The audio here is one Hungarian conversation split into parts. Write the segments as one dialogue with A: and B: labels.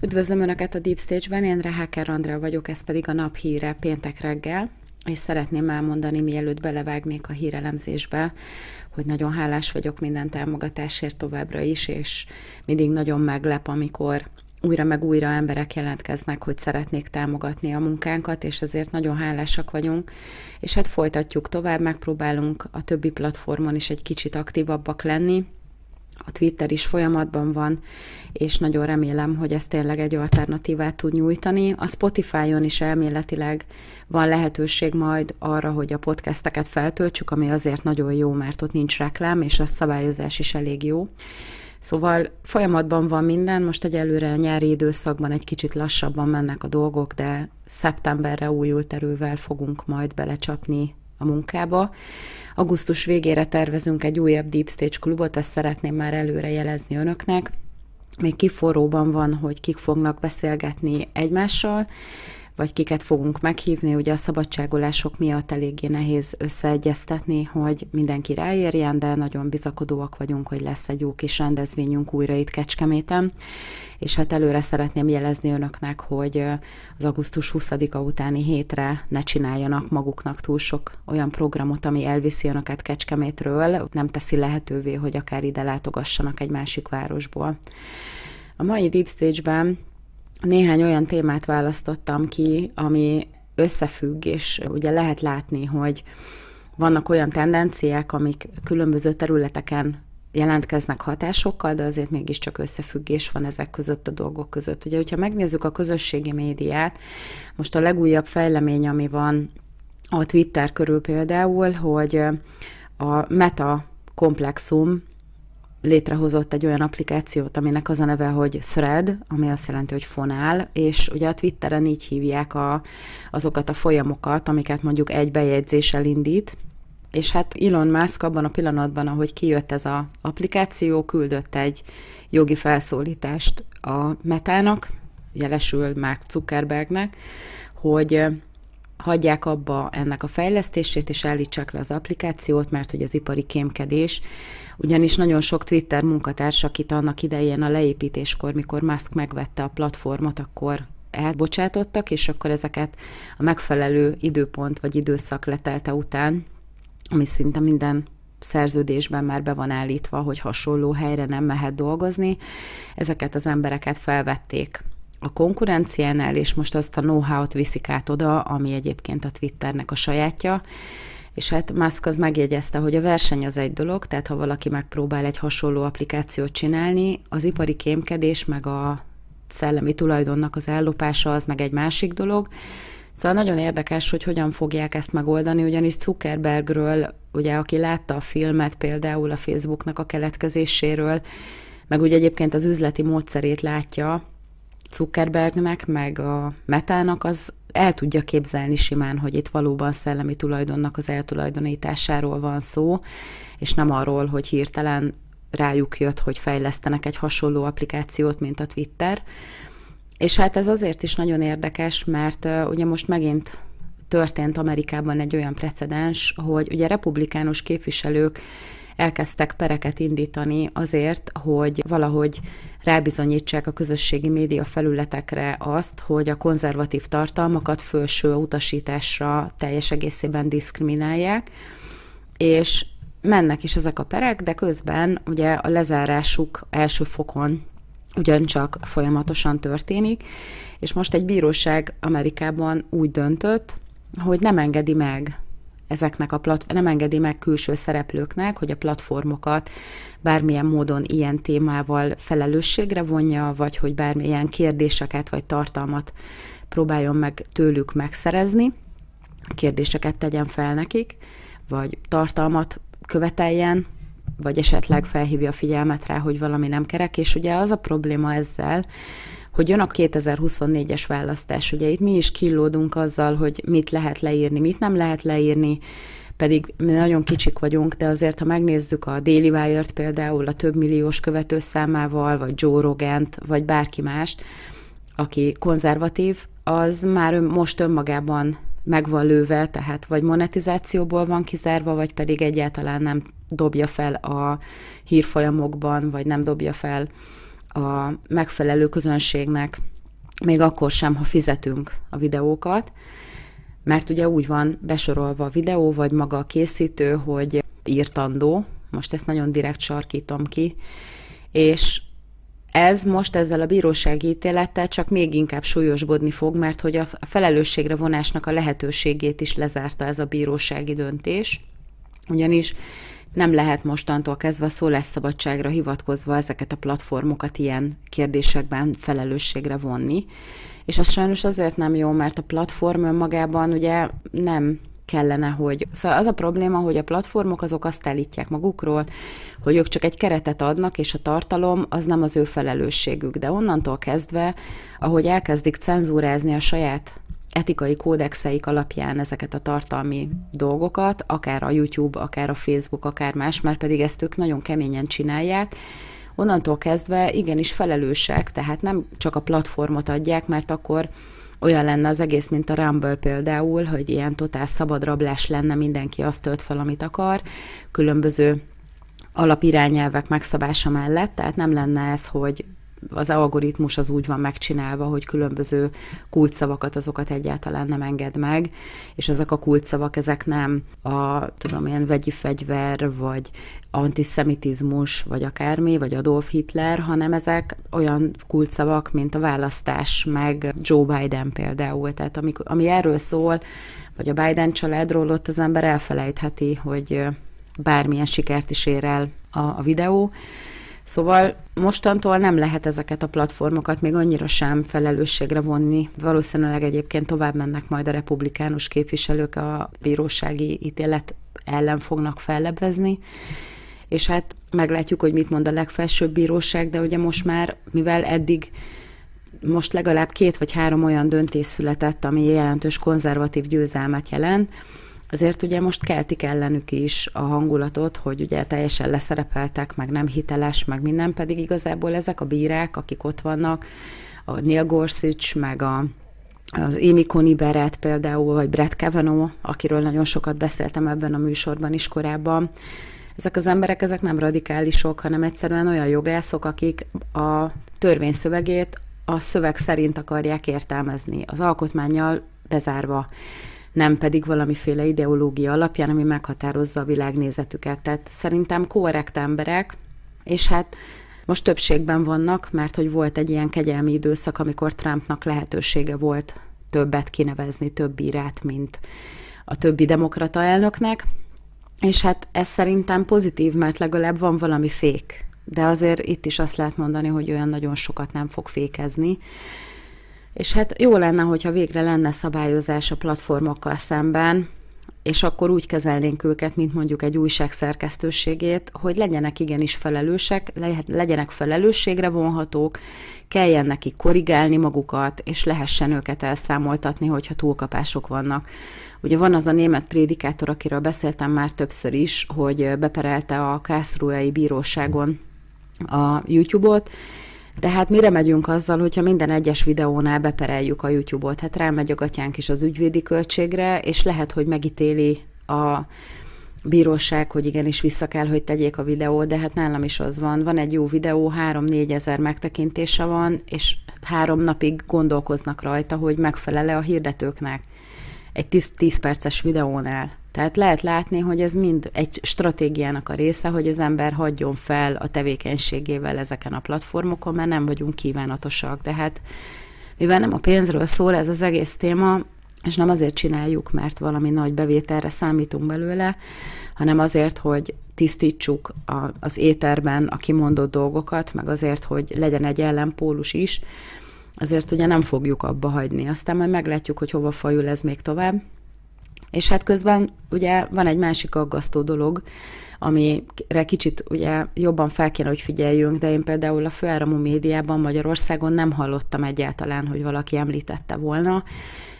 A: Üdvözlöm Önöket a Deep Stage-ben, én Reháker Andrea vagyok, ez pedig a nap híre péntek reggel, és szeretném elmondani, mielőtt belevágnék a hírelemzésbe, hogy nagyon hálás vagyok minden támogatásért továbbra is, és mindig nagyon meglep, amikor újra meg újra emberek jelentkeznek, hogy szeretnék támogatni a munkánkat, és ezért nagyon hálásak vagyunk. És hát folytatjuk tovább, megpróbálunk a többi platformon is egy kicsit aktívabbak lenni, a Twitter is folyamatban van, és nagyon remélem, hogy ez tényleg egy alternatívát tud nyújtani. A Spotify-on is elméletileg van lehetőség majd arra, hogy a podcasteket feltöltsük, ami azért nagyon jó, mert ott nincs reklám, és a szabályozás is elég jó. Szóval folyamatban van minden, most egyelőre a nyári időszakban egy kicsit lassabban mennek a dolgok, de szeptemberre újult erővel fogunk majd belecsapni a munkába. Augusztus végére tervezünk egy újabb Deep Stage klubot, ezt szeretném már előre jelezni önöknek. Még kiforróban van, hogy kik fognak beszélgetni egymással, vagy kiket fogunk meghívni. Ugye a szabadságolások miatt eléggé nehéz összeegyeztetni, hogy mindenki ráérjen, de nagyon bizakodóak vagyunk, hogy lesz egy jó kis rendezvényünk újra itt Kecskeméten. És hát előre szeretném jelezni önöknek, hogy az augusztus 20-a utáni hétre ne csináljanak maguknak túl sok olyan programot, ami elviszi önöket Kecskemétről, nem teszi lehetővé, hogy akár ide látogassanak egy másik városból. A mai Deep Stage-ben néhány olyan témát választottam ki, ami összefügg, és ugye lehet látni, hogy vannak olyan tendenciák, amik különböző területeken jelentkeznek hatásokkal, de azért mégiscsak összefüggés van ezek között a dolgok között. Ugye, hogyha megnézzük a közösségi médiát, most a legújabb fejlemény, ami van a Twitter körül például, hogy a meta komplexum létrehozott egy olyan applikációt, aminek az a neve, hogy Thread, ami azt jelenti, hogy fonál, és ugye a Twitteren így hívják a, azokat a folyamokat, amiket mondjuk egy bejegyzéssel indít, és hát Elon Musk abban a pillanatban, ahogy kijött ez az applikáció, küldött egy jogi felszólítást a Metának, jelesül Mark Zuckerbergnek, hogy hagyják abba ennek a fejlesztését, és állítsák le az applikációt, mert hogy az ipari kémkedés, ugyanis nagyon sok Twitter munkatárs, akit annak idején a leépítéskor, mikor Musk megvette a platformot, akkor elbocsátottak, és akkor ezeket a megfelelő időpont vagy időszak letelte után, ami szinte minden szerződésben már be van állítva, hogy hasonló helyre nem mehet dolgozni, ezeket az embereket felvették a konkurenciánál, és most azt a know-how-t viszik át oda, ami egyébként a Twitternek a sajátja, és hát Musk az megjegyezte, hogy a verseny az egy dolog, tehát ha valaki megpróbál egy hasonló applikációt csinálni, az ipari kémkedés meg a szellemi tulajdonnak az ellopása az meg egy másik dolog. Szóval nagyon érdekes, hogy hogyan fogják ezt megoldani, ugyanis Zuckerbergről, ugye aki látta a filmet például a Facebooknak a keletkezéséről, meg úgy egyébként az üzleti módszerét látja, Zuckerbergnek, meg a Metának, az el tudja képzelni simán, hogy itt valóban szellemi tulajdonnak az eltulajdonításáról van szó, és nem arról, hogy hirtelen rájuk jött, hogy fejlesztenek egy hasonló applikációt, mint a Twitter. És hát ez azért is nagyon érdekes, mert uh, ugye most megint történt Amerikában egy olyan precedens, hogy ugye republikánus képviselők elkezdtek pereket indítani azért, hogy valahogy rábizonyítsák a közösségi média felületekre azt, hogy a konzervatív tartalmakat felső utasításra teljes egészében diszkriminálják, és mennek is ezek a perek, de közben ugye a lezárásuk első fokon ugyancsak folyamatosan történik, és most egy bíróság Amerikában úgy döntött, hogy nem engedi meg ezeknek a plat nem engedi meg külső szereplőknek, hogy a platformokat bármilyen módon ilyen témával felelősségre vonja, vagy hogy bármilyen kérdéseket vagy tartalmat próbáljon meg tőlük megszerezni, kérdéseket tegyen fel nekik, vagy tartalmat követeljen, vagy esetleg felhívja a figyelmet rá, hogy valami nem kerek, és ugye az a probléma ezzel, hogy jön a 2024-es választás. Ugye itt mi is killódunk azzal, hogy mit lehet leírni, mit nem lehet leírni, pedig mi nagyon kicsik vagyunk, de azért, ha megnézzük a Daily Wire-t például, a több milliós követő számával, vagy Joe Rogant, vagy bárki mást, aki konzervatív, az már most önmagában meg van lőve, tehát vagy monetizációból van kizárva, vagy pedig egyáltalán nem dobja fel a hírfolyamokban, vagy nem dobja fel a megfelelő közönségnek, még akkor sem, ha fizetünk a videókat, mert ugye úgy van besorolva a videó, vagy maga a készítő, hogy írtandó, most ezt nagyon direkt sarkítom ki, és ez most ezzel a bírósági ítélettel csak még inkább súlyosbodni fog, mert hogy a felelősségre vonásnak a lehetőségét is lezárta ez a bírósági döntés, ugyanis nem lehet mostantól kezdve a szólásszabadságra hivatkozva ezeket a platformokat ilyen kérdésekben felelősségre vonni. És az sajnos azért nem jó, mert a platform önmagában ugye nem kellene, hogy... Szóval az a probléma, hogy a platformok azok azt állítják magukról, hogy ők csak egy keretet adnak, és a tartalom az nem az ő felelősségük. De onnantól kezdve, ahogy elkezdik cenzúrázni a saját etikai kódexeik alapján ezeket a tartalmi dolgokat, akár a YouTube, akár a Facebook, akár más, mert pedig ezt ők nagyon keményen csinálják, onnantól kezdve igenis felelősek, tehát nem csak a platformot adják, mert akkor olyan lenne az egész, mint a Rumble például, hogy ilyen totál szabadrablás lenne, mindenki azt tölt fel, amit akar, különböző alapirányelvek megszabása mellett, tehát nem lenne ez, hogy az algoritmus az úgy van megcsinálva, hogy különböző kulcsszavakat azokat egyáltalán nem enged meg, és ezek a kulcsszavak, ezek nem a, tudom, ilyen vegyi fegyver, vagy antiszemitizmus, vagy akármi, vagy Adolf Hitler, hanem ezek olyan kulcsszavak, mint a választás, meg Joe Biden például. Tehát ami, ami erről szól, vagy a Biden családról, ott az ember elfelejtheti, hogy bármilyen sikert is ér el a, a videó, Szóval mostantól nem lehet ezeket a platformokat még annyira sem felelősségre vonni. Valószínűleg egyébként tovább mennek majd a republikánus képviselők a bírósági ítélet ellen fognak fellebbezni, és hát meglátjuk, hogy mit mond a legfelsőbb bíróság, de ugye most már, mivel eddig most legalább két vagy három olyan döntés született, ami jelentős konzervatív győzelmet jelent, Azért ugye most keltik ellenük is a hangulatot, hogy ugye teljesen leszerepeltek, meg nem hiteles, meg minden, pedig igazából ezek a bírák, akik ott vannak, a Neil Gorsuch, meg a az Amy Coney Barrett például, vagy Brett Kavanaugh, akiről nagyon sokat beszéltem ebben a műsorban is korábban, ezek az emberek ezek nem radikálisok, hanem egyszerűen olyan jogászok, akik a törvényszövegét a szöveg szerint akarják értelmezni, az alkotmányjal bezárva nem pedig valamiféle ideológia alapján, ami meghatározza a világnézetüket. Tehát szerintem korrekt emberek, és hát most többségben vannak, mert hogy volt egy ilyen kegyelmi időszak, amikor Trumpnak lehetősége volt többet kinevezni, több írát, mint a többi demokrata elnöknek, és hát ez szerintem pozitív, mert legalább van valami fék. De azért itt is azt lehet mondani, hogy olyan nagyon sokat nem fog fékezni. És hát jó lenne, hogyha végre lenne szabályozás a platformokkal szemben, és akkor úgy kezelnénk őket, mint mondjuk egy újság szerkesztőségét, hogy legyenek igenis felelősek, legyenek felelősségre vonhatók, kelljen nekik korrigálni magukat, és lehessen őket elszámoltatni, hogyha túlkapások vannak. Ugye van az a német prédikátor, akiről beszéltem már többször is, hogy beperelte a Kászrújai bíróságon a YouTube-ot, de hát mire megyünk azzal, hogyha minden egyes videónál bepereljük a YouTube-ot? Hát rámegy a gatyánk is az ügyvédi költségre, és lehet, hogy megítéli a bíróság, hogy igenis vissza kell, hogy tegyék a videót, de hát nálam is az van. Van egy jó videó, 3-4 ezer megtekintése van, és három napig gondolkoznak rajta, hogy megfelele a hirdetőknek egy 10, 10 perces videónál. Tehát lehet látni, hogy ez mind egy stratégiának a része, hogy az ember hagyjon fel a tevékenységével ezeken a platformokon, mert nem vagyunk kívánatosak. De hát mivel nem a pénzről szól ez az egész téma, és nem azért csináljuk, mert valami nagy bevételre számítunk belőle, hanem azért, hogy tisztítsuk a, az éterben a kimondott dolgokat, meg azért, hogy legyen egy ellenpólus is, azért ugye nem fogjuk abba hagyni. Aztán majd meglátjuk, hogy hova fajul ez még tovább. És hát közben ugye van egy másik aggasztó dolog, amire kicsit ugye jobban fel kéne, hogy figyeljünk, de én például a főáramú médiában Magyarországon nem hallottam egyáltalán, hogy valaki említette volna.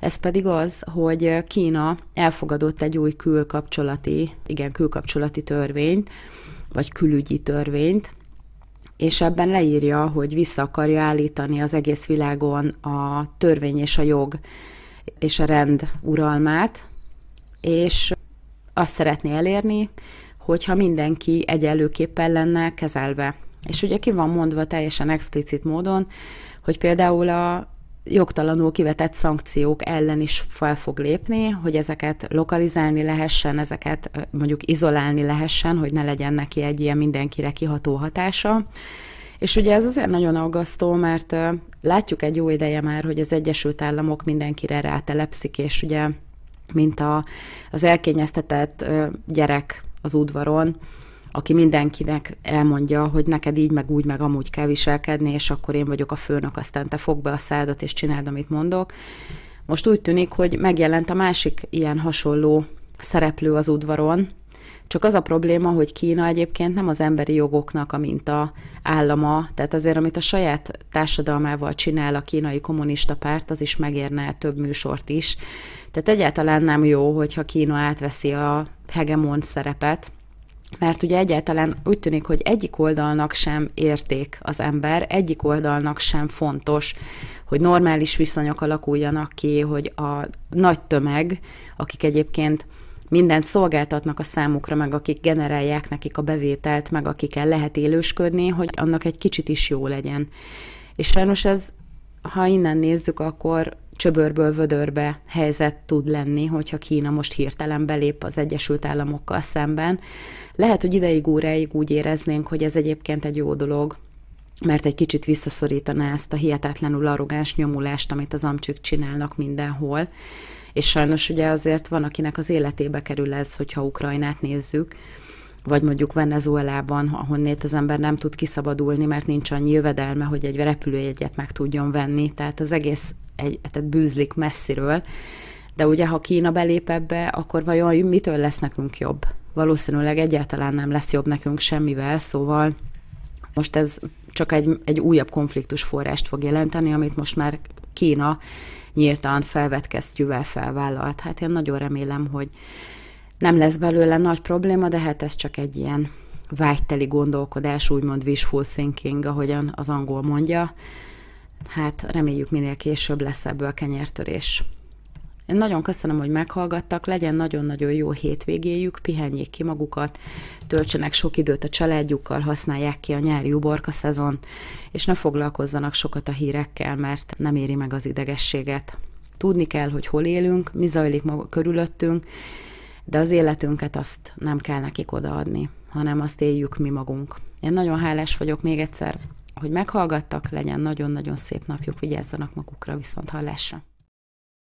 A: Ez pedig az, hogy Kína elfogadott egy új külkapcsolati, igen, külkapcsolati törvényt, vagy külügyi törvényt, és ebben leírja, hogy vissza akarja állítani az egész világon a törvény és a jog és a rend uralmát, és azt szeretné elérni, hogyha mindenki egyenlőképpen lenne kezelve. És ugye ki van mondva teljesen explicit módon, hogy például a jogtalanul kivetett szankciók ellen is fel fog lépni, hogy ezeket lokalizálni lehessen, ezeket mondjuk izolálni lehessen, hogy ne legyen neki egy ilyen mindenkire kiható hatása. És ugye ez azért nagyon aggasztó, mert látjuk egy jó ideje már, hogy az Egyesült Államok mindenkire rátelepszik, és ugye mint a, az elkényeztetett gyerek az udvaron, aki mindenkinek elmondja, hogy neked így, meg úgy, meg amúgy kell viselkedni, és akkor én vagyok a főnök, aztán te fogd be a szádat, és csináld, amit mondok. Most úgy tűnik, hogy megjelent a másik ilyen hasonló szereplő az udvaron, csak az a probléma, hogy Kína egyébként nem az emberi jogoknak a minta állama, tehát azért, amit a saját társadalmával csinál a kínai kommunista párt, az is megérne több műsort is. Tehát egyáltalán nem jó, hogyha Kína átveszi a hegemon szerepet, mert ugye egyáltalán úgy tűnik, hogy egyik oldalnak sem érték az ember, egyik oldalnak sem fontos, hogy normális viszonyok alakuljanak ki, hogy a nagy tömeg, akik egyébként mindent szolgáltatnak a számukra, meg akik generálják nekik a bevételt, meg akikkel lehet élősködni, hogy annak egy kicsit is jó legyen. És sajnos ez, ha innen nézzük, akkor csöbörből vödörbe helyzet tud lenni, hogyha Kína most hirtelen belép az Egyesült Államokkal szemben. Lehet, hogy ideig óráig úgy éreznénk, hogy ez egyébként egy jó dolog, mert egy kicsit visszaszorítaná ezt a hihetetlenül arrogáns nyomulást, amit az amcsik csinálnak mindenhol. És sajnos ugye azért van, akinek az életébe kerül ez, hogyha Ukrajnát nézzük, vagy mondjuk Venezuelában, ahonnét az ember nem tud kiszabadulni, mert nincs annyi jövedelme, hogy egy repülőjegyet meg tudjon venni, tehát az egész egy, tehát bűzlik messziről. De ugye, ha Kína belép ebbe, akkor vajon mitől lesz nekünk jobb? Valószínűleg egyáltalán nem lesz jobb nekünk semmivel, szóval most ez csak egy, egy újabb konfliktus forrást fog jelenteni, amit most már Kína nyíltan felvett felvállalt. Hát én nagyon remélem, hogy nem lesz belőle nagy probléma, de hát ez csak egy ilyen vágyteli gondolkodás, úgymond wishful thinking, ahogyan az angol mondja. Hát reméljük minél később lesz ebből a kenyértörés. Én nagyon köszönöm, hogy meghallgattak, legyen nagyon-nagyon jó hétvégéjük, pihenjék ki magukat, töltsenek sok időt a családjukkal, használják ki a nyári uborka szezon, és ne foglalkozzanak sokat a hírekkel, mert nem éri meg az idegességet. Tudni kell, hogy hol élünk, mi zajlik maga körülöttünk, de az életünket azt nem kell nekik odaadni, hanem azt éljük mi magunk. Én nagyon hálás vagyok még egyszer, hogy meghallgattak, legyen nagyon-nagyon szép napjuk, vigyázzanak magukra viszont hallásra.